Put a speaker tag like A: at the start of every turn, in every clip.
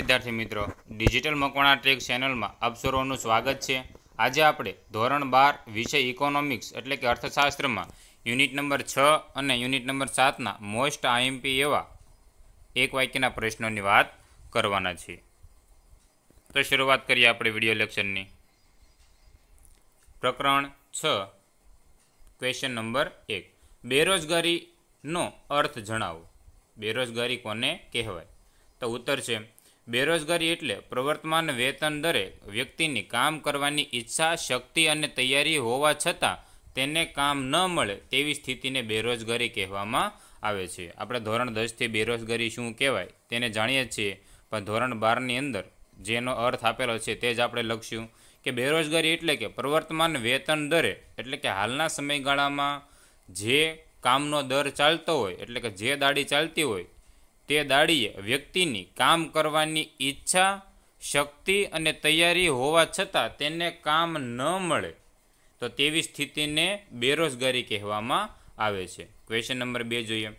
A: વિદ્યાર્થી મિત્રો digital Makwana track ચેનલમાં આપ સ્વાગત છે આજે આપણે ધોરણ બાર વિષય ઇકોનોમિક્સ એટલે કે અર્થશાસ્ત્રમાં યુનિટ નંબર છ અને યુનિટ નંબર સાતના મોસ્ટ આઈએમપી એવા એક વાક્યના પ્રશ્નોની વાત કરવાના છે તો શરૂઆત કરીએ આપણે વિડીયો લેક્ચરની પ્રકરણ છ ક્વેશ્ચન નંબર એક બેરોજગારીનો અર્થ જણાવો બેરોજગારી કોને કહેવાય તો ઉત્તર છે બેરોજગારી એટલે પ્રવર્તમાન વેતન દરે વ્યક્તિની કામ કરવાની ઈચ્છા શક્તિ અને તૈયારી હોવા છતાં તેને કામ ન મળે તેવી સ્થિતિને બેરોજગારી કહેવામાં આવે છે આપણે ધોરણ દસથી બેરોજગારી શું કહેવાય તેને જાણીએ છીએ પણ ધોરણ બારની અંદર જેનો અર્થ આપેલો છે તે જ આપણે લખશું કે બેરોજગારી એટલે કે પ્રવર્તમાન વેતન દરે એટલે કે હાલના સમયગાળામાં જે કામનો દર ચાલતો હોય એટલે કે જે દાડી ચાલતી હોય તે દાડીએ વ્યક્તિની કામ કરવાની ઈચ્છા શક્તિ અને તૈયારી હોવા છતાં તેને કામ ન મળે તો તેવી સ્થિતિને બેરોજગારી કહેવામાં આવે છે ક્વેશ્ચન નંબર બે જોઈએ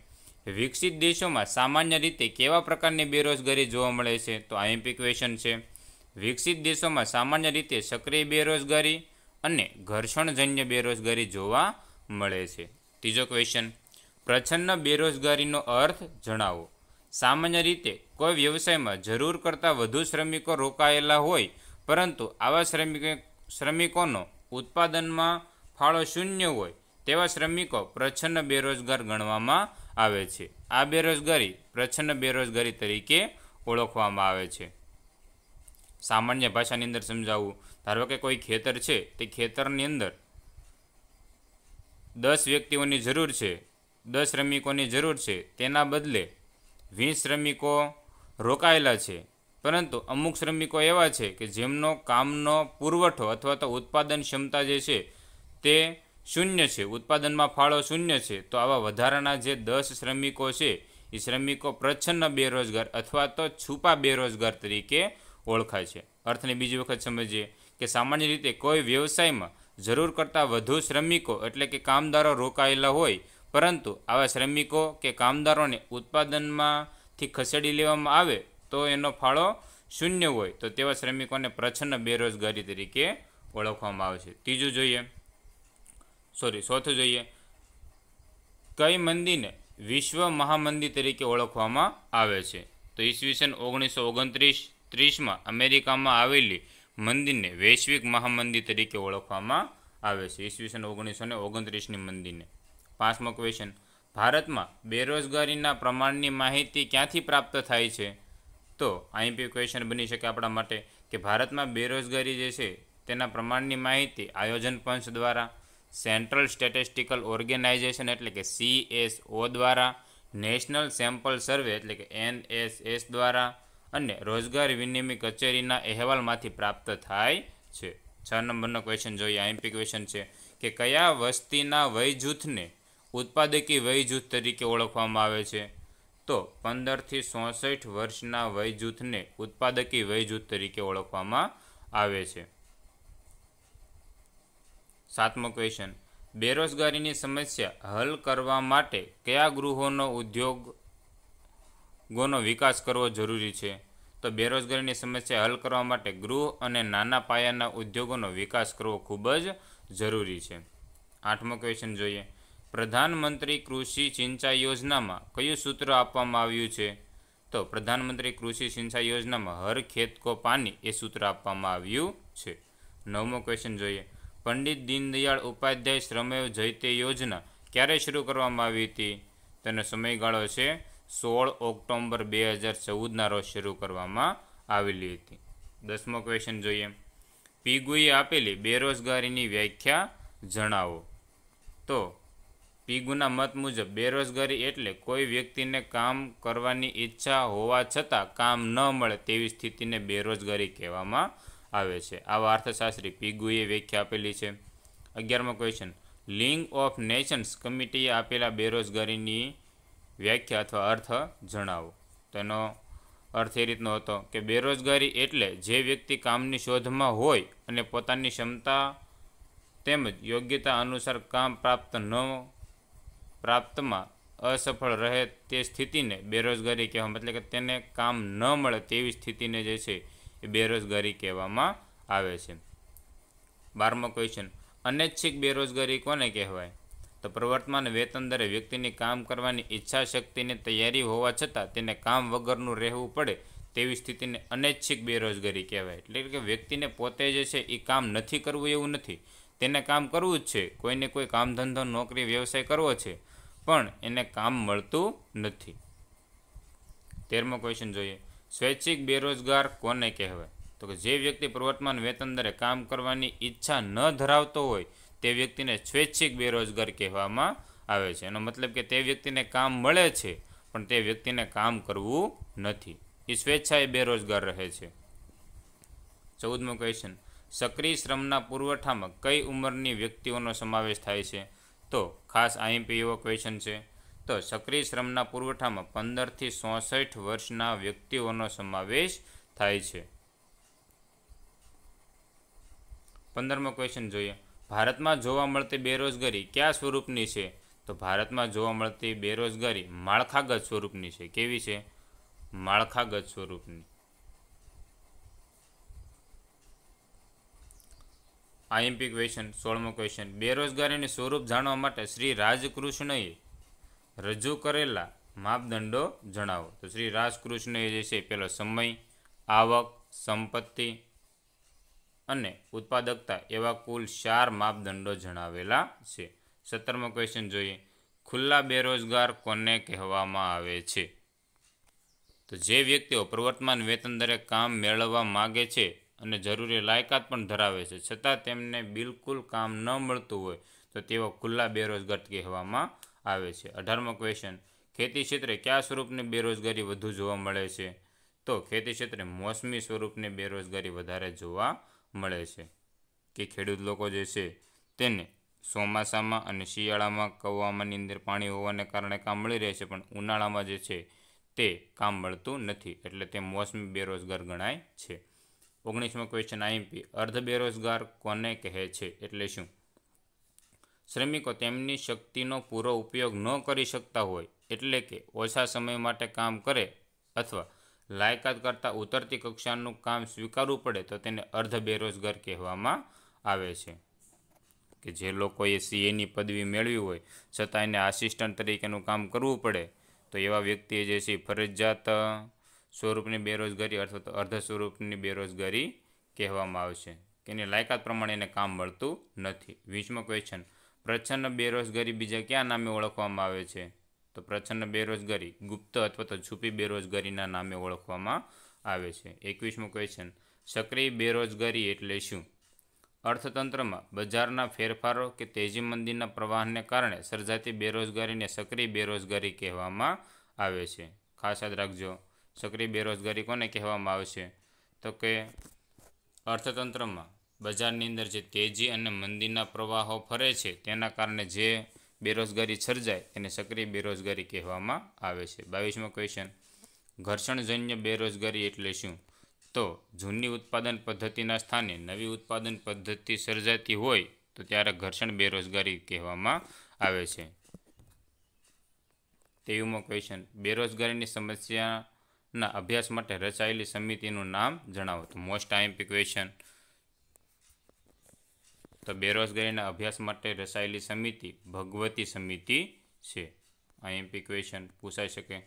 A: વિકસિત દેશોમાં સામાન્ય રીતે કેવા પ્રકારની બેરોજગારી જોવા મળે છે તો આઈમ્પી ક્વેશ્ચન છે વિકસિત દેશોમાં સામાન્ય રીતે સક્રિય બેરોજગારી અને ઘર્ષણજન્ય બેરોજગારી જોવા મળે છે ત્રીજો ક્વેશ્ચન પ્રછન્ન બેરોજગારીનો અર્થ જણાવો સામાન્ય રીતે કોઈ વ્યવસાયમાં જરૂર કરતાં વધુ શ્રમિકો રોકાયેલા હોય પરંતુ આવા શ્રમિકો શ્રમિકોનો ઉત્પાદનમાં ફાળો શૂન્ય હોય તેવા શ્રમિકો પ્રચ્છન્ન બેરોજગાર ગણવામાં આવે છે આ બેરોજગારી પ્રછન્ન બેરોજગારી તરીકે ઓળખવામાં આવે છે સામાન્ય ભાષાની અંદર સમજાવવું ધારો કે કોઈ ખેતર છે તે ખેતરની અંદર દસ વ્યક્તિઓની જરૂર છે દસ શ્રમિકોની જરૂર છે તેના બદલે વીસ શ્રમિકો રોકાયેલા છે પરંતુ અમુક શ્રમિકો એવા છે કે જેમનો કામનો પુરવઠો અથવા તો ઉત્પાદન ક્ષમતા જે છે તે શૂન્ય છે ઉત્પાદનમાં ફાળો શૂન્ય છે તો આવા વધારાના જે દસ શ્રમિકો છે એ શ્રમિકો પ્રચ્છન્ન બેરોજગાર અથવા તો છુપા બેરોજગાર તરીકે ઓળખાય છે અર્થને બીજી વખત સમજીએ કે સામાન્ય રીતે કોઈ વ્યવસાયમાં જરૂર કરતાં વધુ શ્રમિકો એટલે કે કામદારો રોકાયેલા હોય પરંતુ આવા શ્રમિકો કે કામદારોને ઉત્પાદનમાંથી ખસેડી લેવામાં આવે તો એનો ફાળો શૂન્ય હોય તો તેવા શ્રમિકોને પ્રછન્ન બેરોજગારી તરીકે ઓળખવામાં આવે છે ત્રીજું જોઈએ સોરી ચોથું જોઈએ કઈ મંદીને વિશ્વ મહામંદી તરીકે ઓળખવામાં આવે છે તો ઈસવીસન ઓગણીસો ઓગણત્રીસ ત્રીસમાં અમેરિકામાં આવેલી મંદિરને વૈશ્વિક મહામંદિર તરીકે ઓળખવામાં આવે છે ઈસવીસન ઓગણીસો ને ઓગણત્રીસની મંદિરને પાંચમો ક્વેશ્ચન ભારતમાં બેરોજગારીના પ્રમાણની માહિતી ક્યાંથી પ્રાપ્ત થાય છે તો આઈએમપી ક્વેશ્ચન બની શકે આપણા માટે કે ભારતમાં બેરોજગારી જે છે તેના પ્રમાણની માહિતી આયોજન પંચ દ્વારા સેન્ટ્રલ સ્ટેટિસ્ટિકલ ઓર્ગેનાઇઝેશન એટલે કે સીએસઓ દ્વારા નેશનલ સેમ્પલ સર્વે એટલે કે એનએસએસ દ્વારા અને રોજગાર વિનિમય કચેરીના અહેવાલમાંથી પ્રાપ્ત થાય છે છ નંબરનો ક્વેશ્ચન જોઈએ આઈમ્પી ક્વેશ્ચન છે કે કયા વસ્તીના વય જૂથને ઉત્પાદકી વય જૂથ તરીકે ઓળખવામાં આવે છે તો પંદરથી ચોસઠ વર્ષના વય જૂથને ઉત્પાદકી વય જૂથ તરીકે ઓળખવામાં આવે છે સાતમો ક્વેશ્ચન બેરોજગારીની સમસ્યા હલ કરવા માટે કયા ગૃહોનો ઉદ્યોગોનો વિકાસ કરવો જરૂરી છે તો બેરોજગારીની સમસ્યા હલ કરવા માટે ગૃહ અને નાના પાયાના ઉદ્યોગોનો વિકાસ કરવો ખૂબ જ જરૂરી છે આઠમો ક્વેશ્ચન જોઈએ પ્રધાનમંત્રી કૃષિ સિંચાઈ યોજનામાં કયું સૂત્ર આપવામાં આવ્યું છે તો પ્રધાનમંત્રી કૃષિ સિંચાઈ યોજનામાં હર ખેત કો પાણી એ સૂત્ર આપવામાં આવ્યું છે નવમો ક્વેશ્ચન જોઈએ પંડિત દીનદયાળ ઉપાધ્યાય શ્રમેવ જૈતે યોજના ક્યારે શરૂ કરવામાં આવી હતી તેનો સમયગાળો છે સોળ ઓક્ટોમ્બર બે હજાર ચૌદના રોજ શરૂ કરવામાં આવેલી હતી દસમો ક્વેશ્ચન જોઈએ પીગુએ આપેલી બેરોજગારીની વ્યાખ્યા જણાવો તો પીગુના મત મુજબ બેરોજગારી એટલે કોઈ વ્યક્તિને કામ કરવાની ઈચ્છા હોવા છતાં કામ ન મળે તેવી સ્થિતિને બેરોજગારી કહેવામાં આવે છે આવા અર્થશાસ્ત્રી પીગુએ વ્યાખ્યા આપેલી છે અગિયારમો ક્વેશ્ચન લિંગ ઓફ નેશન્સ કમિટીએ આપેલા બેરોજગારીની વ્યાખ્યા અથવા અર્થ જણાવો તેનો અર્થ એ રીતનો હતો કે બેરોજગારી એટલે જે વ્યક્તિ કામની શોધમાં હોય અને પોતાની ક્ષમતા તેમજ યોગ્યતા અનુસાર કામ પ્રાપ્ત ન પ્રાપ્તમાં અસફળ રહે તે સ્થિતિને બેરોજગારી કહેવામાં એટલે કે તેને કામ ન મળે તેવી સ્થિતિને જે છે એ બેરોજગારી કહેવામાં આવે છે બારમો ક્વેશ્ચન અનૈચ્છિક બેરોજગારી કોને કહેવાય તો પ્રવર્તમાન વેતન દરે વ્યક્તિની કામ કરવાની ઈચ્છા શક્તિની તૈયારી હોવા છતાં તેને કામ વગરનું રહેવું પડે તેવી સ્થિતિને અનૈચ્છિક બેરોજગારી કહેવાય એટલે કે વ્યક્તિને પોતે જે છે એ કામ નથી કરવું એવું નથી તેને કામ કરવું જ છે કોઈને કોઈ કામ ધંધો નોકરી વ્યવસાય કરવો છે પણ એને કામ મળતું નથી તેરમો ક્વેશ્ચન જોઈએ સ્વૈચ્છિક બેરોજગાર કોને કહેવાય તો કે જે વ્યક્તિ પ્રવર્તમાન વેતન દરે કામ કરવાની ઈચ્છા ન ધરાવતો હોય તે વ્યક્તિને સ્વૈચ્છિક બેરોજગાર કહેવામાં આવે છે એનો મતલબ કે તે વ્યક્તિને કામ મળે છે પણ તે વ્યક્તિને કામ કરવું નથી એ સ્વેચ્છાએ બેરોજગાર રહે છે ચૌદમો ક્વેશ્ચન સક્રિય શ્રમના પુરવઠામાં કઈ ઉંમરની વ્યક્તિઓનો સમાવેશ થાય છે તો ખાસ આઈએમપીઓ ક્વેશ્ચન છે તો સક્રિય શ્રમના પુરવઠામાં પંદરથી ચોસઠ વર્ષના વ્યક્તિઓનો સમાવેશ થાય છે પંદરમો ક્વેશ્ચન જોઈએ ભારતમાં જોવા મળતી બેરોજગારી કયા સ્વરૂપની છે તો ભારતમાં જોવા મળતી બેરોજગારી માળખાગત સ્વરૂપની છે કેવી છે માળખાગત સ્વરૂપની આઈએમપી ક્વેશ્ચન સોળમો ક્વેશ્ચન બેરોજગારીનું સ્વરૂપ જાણવા માટે શ્રી રાજકૃષ્ણએ રજૂ કરેલા માપદંડો જણાવો તો શ્રી રાજકૃષ્ણએ જે છે પેલો સમય આવક સંપત્તિ અને ઉત્પાદકતા એવા કુલ ચાર માપદંડો જણાવેલા છે સત્તરમો ક્વેશ્ચન જોઈએ ખુલ્લા બેરોજગાર કોને કહેવામાં આવે છે તો જે વ્યક્તિઓ પ્રવર્તમાન વેતન દરે કામ મેળવવા માગે છે અને જરૂરી લાયકાત પણ ધરાવે છે છતાં તેમને બિલકુલ કામ ન મળતું હોય તો તેઓ ખુલ્લા બેરોજગાર કહેવામાં આવે છે અઢારમો ક્વેશ્ચન ખેતી ક્ષેત્રે કયા સ્વરૂપની બેરોજગારી વધુ જોવા મળે છે તો ખેતી ક્ષેત્રે મોસમી સ્વરૂપની બેરોજગારી વધારે જોવા મળે છે કે ખેડૂત લોકો જે છે તેને ચોમાસામાં અને શિયાળામાં કૌવામાંની અંદર પાણી હોવાને કારણે કામ મળી રહે છે પણ ઉનાળામાં જે છે તે કામ મળતું નથી એટલે તે મોસમી બેરોજગાર ગણાય છે ઓગણીસમો ક્વેશ્ચન આઈએમપી અર્ધ બેરોજગાર કોને કહે છે એટલે શું શ્રમિકો તેમની શક્તિનો પૂરો ઉપયોગ ન કરી શકતા હોય એટલે કે ઓછા સમય માટે કામ કરે અથવા લાયકાત કરતાં ઉતરતી કક્ષાનું કામ સ્વીકારવું પડે તો તેને અર્ધ બેરોજગાર કહેવામાં આવે છે કે જે લોકોએ સીએની પદવી મેળવી હોય છતાં એને આસિસ્ટન્ટ તરીકેનું કામ કરવું પડે તો એવા વ્યક્તિએ જે છે ફરજિયાત સ્વરૂપની બેરોજગારી અથવા તો અર્ધ સ્વરૂપની બેરોજગારી કહેવામાં આવશે કે એની લાયકાત પ્રમાણે એને કામ મળતું નથી વીસમો ક્વેશ્ચન પ્રચ્છન્ન બેરોજગારી બીજા ક્યાં નામે ઓળખવામાં આવે છે તો પ્રચ્છન્ન બેરોજગારી ગુપ્ત અથવા તો છુપી બેરોજગારીના નામે ઓળખવામાં આવે છે એકવીસમો ક્વેશ્ચન સક્રિય બેરોજગારી એટલે શું અર્થતંત્રમાં બજારના ફેરફારો કે તેજી મંદીના પ્રવાહને કારણે સર્જાતી બેરોજગારીને સક્રિય બેરોજગારી કહેવામાં આવે છે ખાસ યાદ રાખજો સક્રિય બેરોજગારી કોને કહેવામાં આવે છે તો કે અર્થતંત્રમાં બજારની અંદર જે તેજી અને મંદીના પ્રવાહો ફરે છે તેના કારણે જે બેરોજગારી સર્જાય તેને સક્રિય બેરોજગારી કહેવામાં આવે છે બાવીસમો ક્વેશ્ચન ઘર્ષણજન્ય બેરોજગારી એટલે શું તો જૂની ઉત્પાદન પદ્ધતિના સ્થાને નવી ઉત્પાદન પદ્ધતિ સર્જાતી હોય તો ત્યારે ઘર્ષણ બેરોજગારી કહેવામાં આવે છે તેવીમો ક્વેશ્ચન બેરોજગારીની સમસ્યા ના અભ્યાસ માટે રચાયેલી સમિતિનું નામ જણાવો તો મોસ્ટ આઈમ્પી ક્વેશ્ચન તો બેરોજગારીના અભ્યાસ માટે રચાયેલી સમિતિ ભગવતી સમિતિ છે આઈએમપી ક્વેશ્ચન પૂછાઈ શકે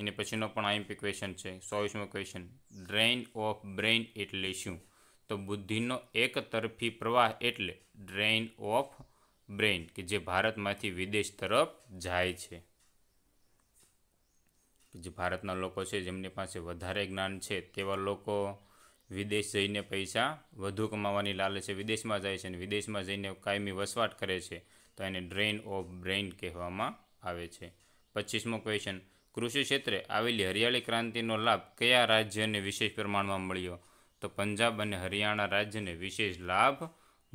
A: એની પછીનો પણ આઈએમપી ક્વેશ્ચન છે ચોવીસમો ક્વેશ્ચન ડ્રેઇન ઓફ બ્રેઇન એટલે શું તો બુદ્ધિનો એક તરફી પ્રવાહ એટલે ડ્રેઇન ઓફ બ્રેઇન કે જે ભારતમાંથી વિદેશ તરફ જાય છે જે ભારતના લોકો છે જેમની પાસે વધારે જ્ઞાન છે તેવા લોકો વિદેશ જઈને પૈસા વધુ કમાવાની લાલચે વિદેશમાં જાય છે અને વિદેશમાં જઈને કાયમી વસવાટ કરે છે તો એને ડ્રેઇન ઓફ બ્રેઇન કહેવામાં આવે છે પચીસમો ક્વેશ્ચન કૃષિ ક્ષેત્રે આવેલી હરિયાળી ક્રાંતિનો લાભ કયા રાજ્યને વિશેષ પ્રમાણમાં મળ્યો તો પંજાબ અને હરિયાણા રાજ્યને વિશેષ લાભ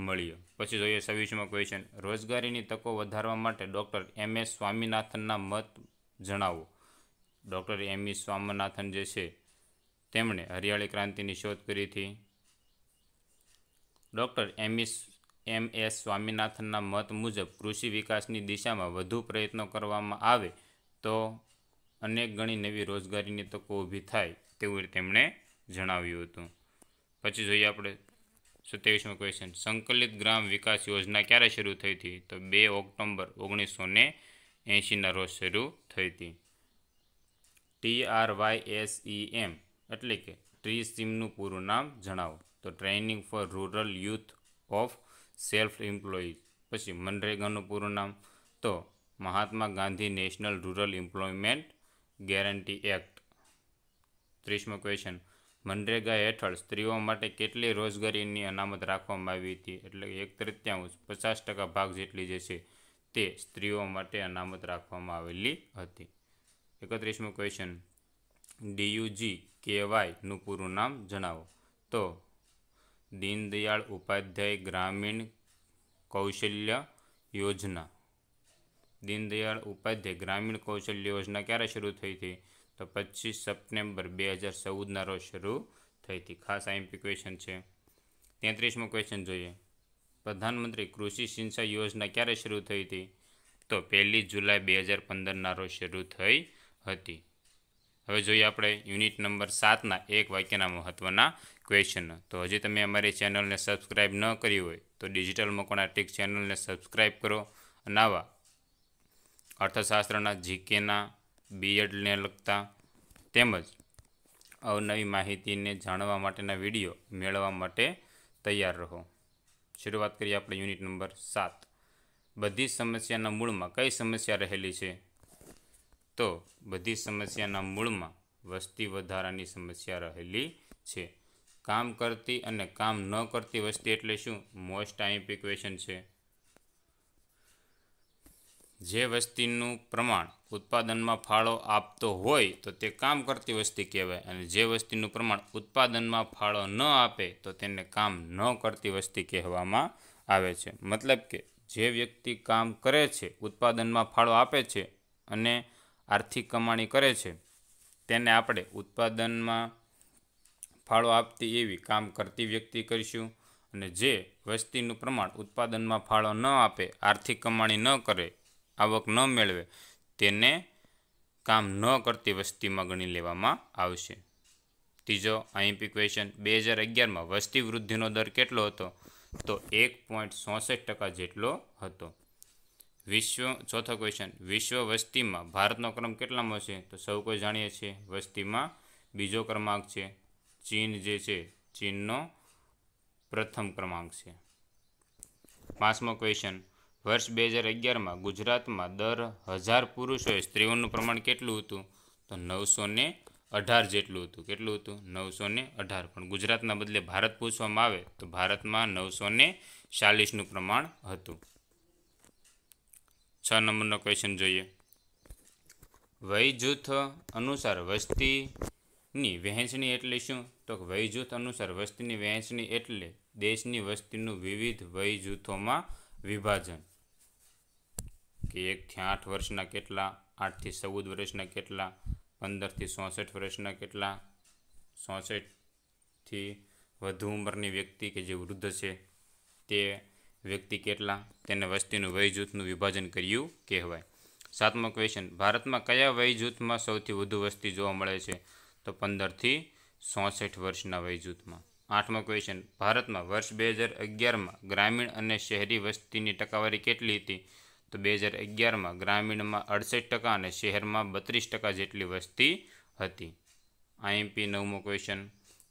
A: મળ્યો પછી જોઈએ છવ્વીસમો ક્વેશ્ચન રોજગારીની તકો વધારવા માટે ડૉક્ટર એમ એસ સ્વામિનાથનના મત જણાવો ડૉક્ટર એમ ઇ સ્વામિનાથન જે છે તેમણે હરિયાળી ક્રાંતિની શોધ કરી હતી ડૉક્ટર એમ ઈ એમ એસ સ્વામિનાથનના મત મુજબ કૃષિ વિકાસની દિશામાં વધુ પ્રયત્નો કરવામાં આવે તો અનેક ગણી નવી રોજગારીની તકો ઊભી થાય તેવું તેમણે જણાવ્યું હતું પછી જોઈએ આપણે સત્યાવીસમો ક્વેશ્ચન સંકલિત ગ્રામ વિકાસ યોજના ક્યારે શરૂ થઈ હતી તો બે ઓક્ટોમ્બર ઓગણીસો ને એંશીના રોજ શરૂ થઈ હતી T R Y S E M એટલે કે ટ્રી સીમનું પૂરું નામ જણાવો તો training for rural youth of self employees પછી મનરેગાનું પૂરું નામ તો Mahatma Gandhi national rural employment guarantee act ત્રીસમો ક્વેશ્ચન મનરેગા હેઠળ સ્ત્રીઓ માટે કેટલી રોજગારીની અનામત રાખવામાં આવી હતી એટલે એક તૃત્યાંશ પચાસ ટકા ભાગ જેટલી જે છે તે સ્ત્રીઓ માટે અનામત રાખવામાં આવેલી હતી એકત્રીસમો ક્વેશ્ચન ડીયુજી કેવાયનું પૂરું નામ જણાવો તો દીનદયાળ ઉપાધ્યાય ગ્રામીણ કૌશલ્ય યોજના દીનદયાળ ઉપાધ્યાય ગ્રામીણ કૌશલ્ય યોજના ક્યારે શરૂ થઈ હતી તો પચીસ સપ્ટેમ્બર બે હજાર ચૌદના રોજ શરૂ થઈ હતી ખાસ આઈએમપી ક્વેશ્ચન છે તેત્રીસમો ક્વેશ્ચન જોઈએ પ્રધાનમંત્રી કૃષિ સિંચાઈ યોજના ક્યારે શરૂ થઈ હતી તો પહેલી જુલાઈ બે હજાર પંદરના રોજ શરૂ થઈ હતી હવે જોઈએ આપણે યુનિટ નંબર સાતના એક વાક્યના મહત્ત્વના ક્વેશ્ચન તો હજી તમે અમારી ચેનલને સબસ્ક્રાઇબ ન કરી હોય તો ડિજિટલ મકોનાટિક ચેનલને સબસ્ક્રાઇબ કરો અને આવા અર્થશાસ્ત્રના જીકેના બીએડને લગતા તેમજ અવનવી માહિતીને જાણવા માટેના વિડીયો મેળવવા માટે તૈયાર રહો શરૂઆત કરીએ આપણે યુનિટ નંબર સાત બધી સમસ્યાના મૂળમાં કઈ સમસ્યા રહેલી છે તો બધી સમસ્યાના મૂળમાં વસ્તી વધારાની સમસ્યા રહેલી છે કામ કરતી અને કામ ન કરતી વસ્તી એટલે શું મોસ્ટ ટાઈપ ઇક્વેશન છે જે વસ્તીનું પ્રમાણ ઉત્પાદનમાં ફાળો આપતો હોય તો તે કામ કરતી વસ્તી કહેવાય અને જે વસ્તીનું પ્રમાણ ઉત્પાદનમાં ફાળો ન આપે તો તેને કામ ન કરતી વસ્તી કહેવામાં આવે છે મતલબ કે જે વ્યક્તિ કામ કરે છે ઉત્પાદનમાં ફાળો આપે છે અને આર્થિક કમાણી કરે છે તેને આપણે ઉત્પાદનમાં ફાળો આપતી એવી કામ કરતી વ્યક્તિ કરીશું અને જે વસ્તીનું પ્રમાણ ઉત્પાદનમાં ફાળો ન આપે આર્થિક કમાણી ન કરે આવક ન મેળવે તેને કામ ન કરતી વસ્તીમાં ગણી લેવામાં આવશે ત્રીજો આઈએમપી ક્વેશ્ચન બે હજાર અગિયારમાં વસ્તી વૃદ્ધિનો દર કેટલો હતો તો એક પોઈન્ટ ચોસઠ ટકા જેટલો હતો વિશ્વ ચોથો ક્વેશ્ચન વિશ્વ વસ્તીમાં ભારતનો ક્રમ કેટલામાં છે તો સૌ કોઈ જાણીએ છીએ વસ્તીમાં બીજો ક્રમાંક છે ચીન જે છે ચીનનો પ્રથમ ક્રમાંક છે પાંચમો ક્વેશ્ચન વર્ષ બે હજાર અગિયારમાં ગુજરાતમાં દર હજાર પુરુષોએ સ્ત્રીઓનું પ્રમાણ કેટલું હતું તો નવસો અઢાર જેટલું હતું કેટલું હતું નવસો અઢાર પણ ગુજરાતના બદલે ભારત પૂછવામાં આવે તો ભારતમાં નવસો ચાલીસનું પ્રમાણ હતું છ નંબરનો ક્વેશ્ચન જોઈએ વય જૂથ અનુસાર વસ્તીની વહેંચણી એટલે શું તો વય જૂથ અનુસાર વસ્તીની વહેંચણી એટલે દેશની વસ્તીનું વિવિધ વય જૂથોમાં વિભાજન કે એકથી આઠ વર્ષના કેટલા આઠથી ચૌદ વર્ષના કેટલા પંદરથી ચોસઠ વર્ષના કેટલા ચોસઠથી વધુ ઉંમરની વ્યક્તિ કે જે વૃદ્ધ છે તે વ્યક્તિ કેટલા તેને વસ્તીનું વયજૂથનું વિભાજન કર્યું કહેવાય સાતમો ક્વેશ્ચન ભારતમાં કયા વયજૂથમાં સૌથી વધુ વસ્તી જોવા મળે છે તો પંદરથી ચોસઠ વર્ષના વયજૂથમાં જૂથમાં આઠમો ક્વેશ્ચન ભારતમાં વર્ષ બે હજાર અગિયારમાં ગ્રામીણ અને શહેરી વસ્તીની ટકાવારી કેટલી હતી તો બે હજાર અગિયારમાં ગ્રામીણમાં અડસઠ ટકા અને શહેરમાં બત્રીસ ટકા જેટલી વસ્તી હતી આઈએમપી નવમો ક્વેશ્ચન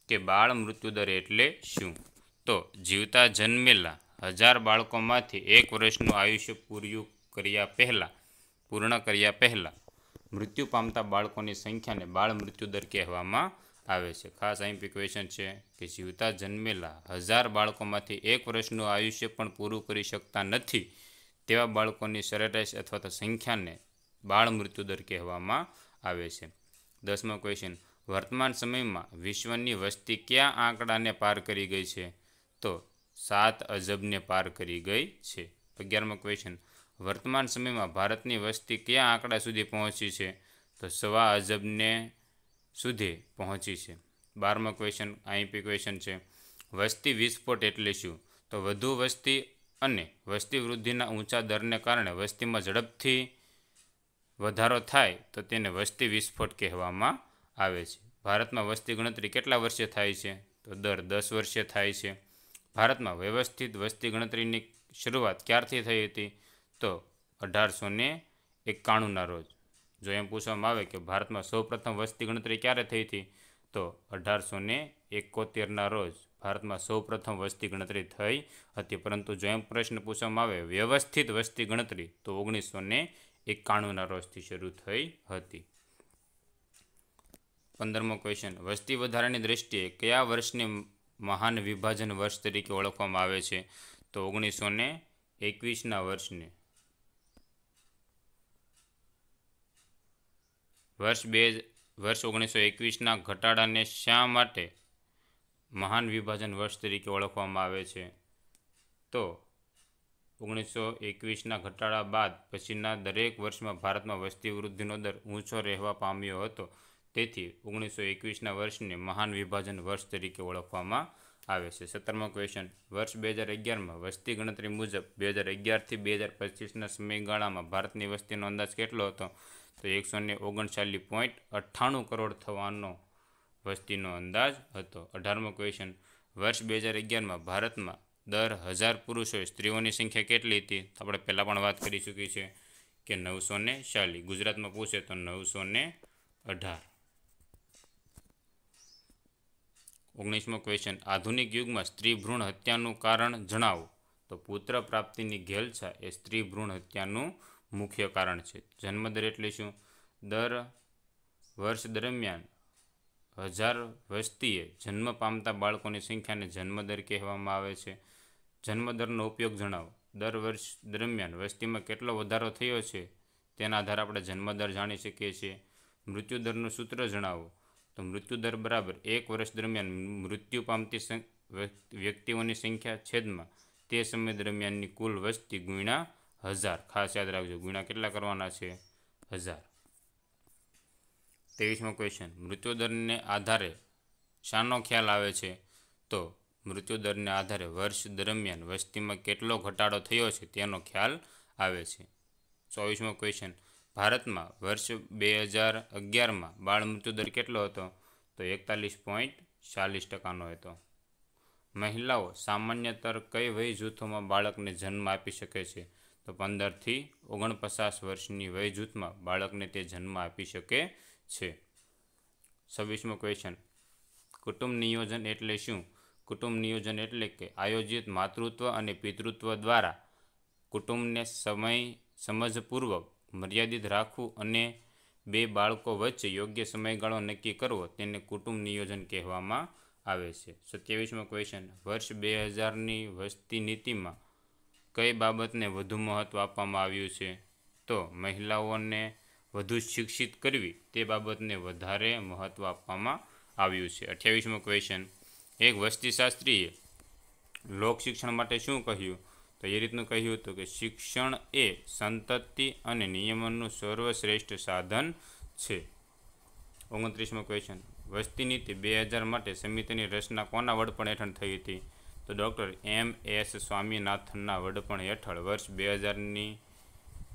A: કે બાળ મૃત્યુદર એટલે શું તો જીવતા જન્મેલા હજાર બાળકોમાંથી એક વર્ષનું આયુષ્ય પૂર્યું કર્યા પહેલાં પૂર્ણ કર્યા પહેલાં મૃત્યુ પામતા બાળકોની સંખ્યાને બાળ મૃત્યુદર કહેવામાં આવે છે ખાસ અહીંપી ક્વેશ્ચન છે કે જીવતા જન્મેલા હજાર બાળકોમાંથી એક વર્ષનું આયુષ્ય પણ પૂરું કરી શકતા નથી તેવા બાળકોની સરેરાશ અથવા તો સંખ્યાને બાળ મૃત્યુદર કહેવામાં આવે છે દસમો ક્વેશ્ચન વર્તમાન સમયમાં વિશ્વની વસ્તી કયા આંકડાને પાર કરી ગઈ છે તો સાત અજબને પાર કરી ગઈ છે અગિયારમો ક્વેશ્ચન વર્તમાન સમયમાં ભારતની વસ્તી કયા આંકડા સુધી પહોંચી છે તો સવા અજબને સુધી પહોંચી છે બારમો ક્વેશ્ચન આઈપી ક્વેશ્ચન છે વસ્તી વિસ્ફોટ એટલે શું તો વધુ વસ્તી અને વસ્તી વૃદ્ધિના ઊંચા દરને કારણે વસ્તીમાં ઝડપથી વધારો થાય તો તેને વસ્તી વિસ્ફોટ કહેવામાં આવે છે ભારતમાં વસ્તી ગણતરી કેટલા વર્ષે થાય છે તો દર દસ વર્ષે થાય છે ભારતમાં વ્યવસ્થિત વસ્તી ગણતરીની શરૂઆત ક્યારથી થઈ હતી તો અઢારસો ને એકાણુંના રોજ જો એમ પૂછવામાં આવે કે ભારતમાં સૌપ્રથમ વસ્તી ગણતરી ક્યારે થઈ હતી તો અઢારસો ને એકોતેરના રોજ ભારતમાં સૌપ્રથમ વસ્તી ગણતરી થઈ હતી પરંતુ જો એમ પ્રશ્ન પૂછવામાં આવે વ્યવસ્થિત વસ્તી ગણતરી તો ઓગણીસો ને એકાણુંના રોજથી શરૂ થઈ હતી પંદરમો ક્વેશ્ચન વસ્તી વધારાની દ્રષ્ટિએ કયા વર્ષની મહાન વિભાજન વર્ષ તરીકે ઓળખવામાં આવે છે તો ઓગણીસો ને એકવીસના વર્ષને વર્ષ બે વર્ષ ઓગણીસો એકવીસના ઘટાડાને શા માટે મહાન વિભાજન વર્ષ તરીકે ઓળખવામાં આવે છે તો ઓગણીસો એકવીસના ઘટાડા બાદ પછીના દરેક વર્ષમાં ભારતમાં વસ્તી વૃદ્ધિનો દર ઊંચો રહેવા પામ્યો હતો તેથી ઓગણીસો એકવીસના વર્ષને મહાન વિભાજન વર્ષ તરીકે ઓળખવામાં આવે છે સત્તરમો ક્વેશ્ચન વર્ષ બે હજાર અગિયારમાં વસ્તી ગણતરી મુજબ બે હજાર અગિયારથી બે હજાર પચીસના સમયગાળામાં ભારતની વસ્તીનો અંદાજ કેટલો હતો તો એકસો ને ઓગણચાલીસ પોઈન્ટ અઠ્ઠાણું કરોડ થવાનો વસ્તીનો અંદાજ હતો અઢારમો ક્વેશ્ચન વર્ષ બે હજાર અગિયારમાં ભારતમાં દર હજાર પુરુષોએ સ્ત્રીઓની સંખ્યા કેટલી હતી આપણે પહેલાં પણ વાત કરી ચૂકી છે કે નવસો ને ચાલીસ ગુજરાતમાં પૂછે તો નવસો ને અઢાર ઓગણીસમો ક્વેશ્ચન આધુનિક યુગમાં સ્ત્રી ભ્રૂણ હત્યાનું કારણ જણાવો તો પુત્ર પ્રાપ્તિની ઘેલછા એ સ્ત્રી ભ્રૂણ હત્યાનું મુખ્ય કારણ છે જન્મદર એટલે શું દર વર્ષ દરમિયાન હજાર વસ્તીએ જન્મ પામતા બાળકોની સંખ્યાને જન્મદર કહેવામાં આવે છે જન્મદરનો ઉપયોગ જણાવો દર વર્ષ દરમિયાન વસ્તીમાં કેટલો વધારો થયો છે તેના આધારે આપણે જન્મદર જાણી શકીએ છીએ મૃત્યુદરનું સૂત્ર જણાવો તો મૃત્યુદર બરાબર એક વર્ષ દરમિયાન મૃત્યુ પામતી વ્યક્તિઓની સંખ્યા છેદમાં તે સમય દરમિયાનની કુલ વસ્તી ગુણા હજાર ખાસ યાદ રાખજો ગુણા કેટલા કરવાના છે હજાર ત્રેવીસમો ક્વેશ્ચન મૃત્યુદરને આધારે શાનો ખ્યાલ આવે છે તો મૃત્યુદરને આધારે વર્ષ દરમિયાન વસ્તીમાં કેટલો ઘટાડો થયો છે તેનો ખ્યાલ આવે છે ચોવીસમો ક્વેશ્ચન ભારતમાં વર્ષ બે હજાર અગિયારમાં બાળ મૃત્યુદર કેટલો હતો તો એકતાલીસ પોઈન્ટ ચાલીસ ટકાનો હતો મહિલાઓ સામાન્યતર કઈ વય જૂથોમાં બાળકને જન્મ આપી શકે છે તો પંદરથી ઓગણપચાસ વર્ષની વય જૂથમાં બાળકને તે જન્મ આપી શકે છે છવ્વીસમો ક્વેશ્ચન કુટુંબ નિયોજન એટલે શું કુટુંબ નિયોજન એટલે કે આયોજિત માતૃત્વ અને પિતૃત્વ દ્વારા કુટુંબને સમય સમજપૂર્વક મર્યાદિત રાખવું અને બે બાળકો વચ્ચે યોગ્ય સમયગાળો નક્કી કરવો તેને કુટુંબ નિયોજન કહેવામાં આવે છે સત્યાવીસમો ક્વેશ્ચન વર્ષ બે હજારની વસ્તી નીતિમાં કઈ બાબતને વધુ મહત્ત્વ આપવામાં આવ્યું છે તો મહિલાઓને વધુ શિક્ષિત કરવી તે બાબતને વધારે મહત્ત્વ આપવામાં આવ્યું છે અઠ્યાવીસમો ક્વેશ્ચન એક વસ્તીશાસ્ત્રીએ શિક્ષણ માટે શું કહ્યું તો રીતનું કહ્યું હતું કે શિક્ષણ એ સંતતિ અને નિયમનનું સર્વશ્રેષ્ઠ સાધન છે ઓગણત્રીસમો ક્વેશ્ચન વસ્તી નીતિ બે હજાર માટે સમિતિની રચના કોના વડપણ હેઠળ થઈ હતી તો ડૉક્ટર એમ એસ સ્વામીનાથનના વડપણ હેઠળ વર્ષ બે હજારની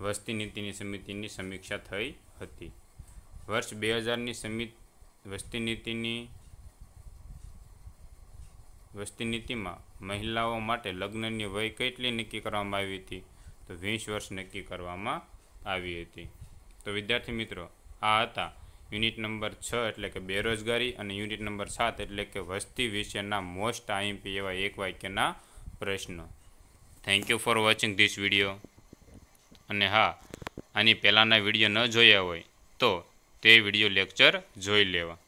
A: વસ્તી નીતિની સમિતિની સમીક્ષા થઈ હતી વર્ષ બે હજારની સમિત વસ્તી નીતિની વસ્તી નીતિમાં મહિલાઓ માટે લગ્નની વય કેટલી નક્કી કરવામાં આવી હતી તો વીસ વર્ષ નક્કી કરવામાં આવી હતી તો વિદ્યાર્થી મિત્રો આ હતા યુનિટ નંબર છ એટલે કે બેરોજગારી અને યુનિટ નંબર સાત એટલે કે વસ્તી વિશેના મોસ્ટ આઈએમપી એવા એક વાક્યના પ્રશ્નો thank you for watching this video અને હા આની પહેલાંના વિડીયો ન જોયા હોય તો તે વિડીયો લેક્ચર જોઈ લેવા